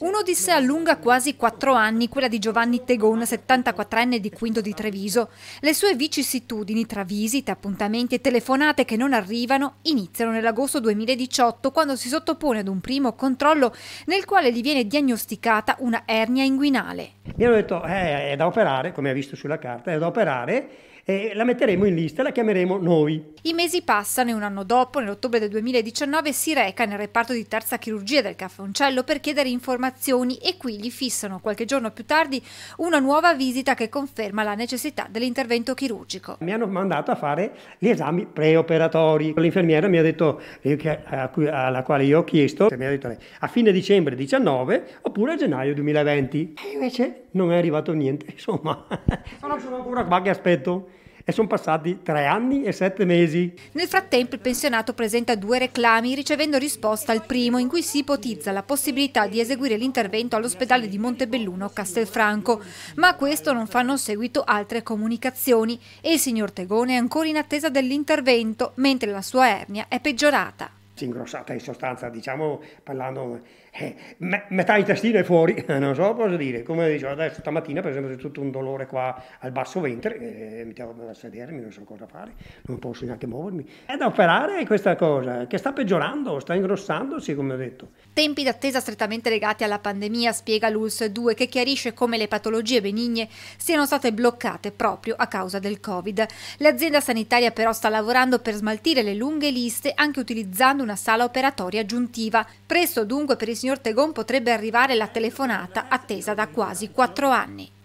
Un'odissea allunga quasi quattro anni quella di Giovanni Tegon, 74enne di Quinto di Treviso. Le sue vicissitudini tra visite, appuntamenti e telefonate che non arrivano iniziano nell'agosto 2018 quando si sottopone ad un primo controllo nel quale gli viene diagnosticata una ernia inguinale. Mi hanno detto eh, è da operare, come ha visto sulla carta, è da operare E la metteremo in lista e la chiameremo noi. I mesi passano e un anno dopo, nell'ottobre del 2019, si reca nel reparto di terza chirurgia del Caffoncello per chiedere informazioni informazioni e qui gli fissano qualche giorno più tardi una nuova visita che conferma la necessità dell'intervento chirurgico. Mi hanno mandato a fare gli esami preoperatori. L'infermiera mi ha detto, eh, alla quale io ho chiesto, mi ha detto eh, a fine dicembre 19 oppure a gennaio 2020. E invece non è arrivato niente, insomma. Sono ancora qua che aspetto e sono passati tre anni e sette mesi. Nel frattempo il pensionato presenta due reclami ricevendo risposta al primo in cui si ipotizza la possibilità di eseguire l'intervento all'ospedale di Montebelluno Castelfranco, ma a questo non fanno seguito altre comunicazioni e il signor Tegone è ancora in attesa dell'intervento mentre la sua ernia è peggiorata ingrossata in sostanza, diciamo parlando, eh, me, metà intestino è fuori, non so cosa dire, come dicevo adesso stamattina per esempio c'è tutto un dolore qua al basso ventre, eh, mi devo a sedermi, non so cosa fare, non posso neanche muovermi. È da operare questa cosa che sta peggiorando, sta ingrossandosi come ho detto. Tempi d'attesa strettamente legati alla pandemia, spiega l'ULS 2 che chiarisce come le patologie benigne siano state bloccate proprio a causa del Covid. L'azienda sanitaria però sta lavorando per smaltire le lunghe liste anche utilizzando una sala operatoria aggiuntiva. Presto dunque per il signor Tegon potrebbe arrivare la telefonata attesa da quasi quattro anni.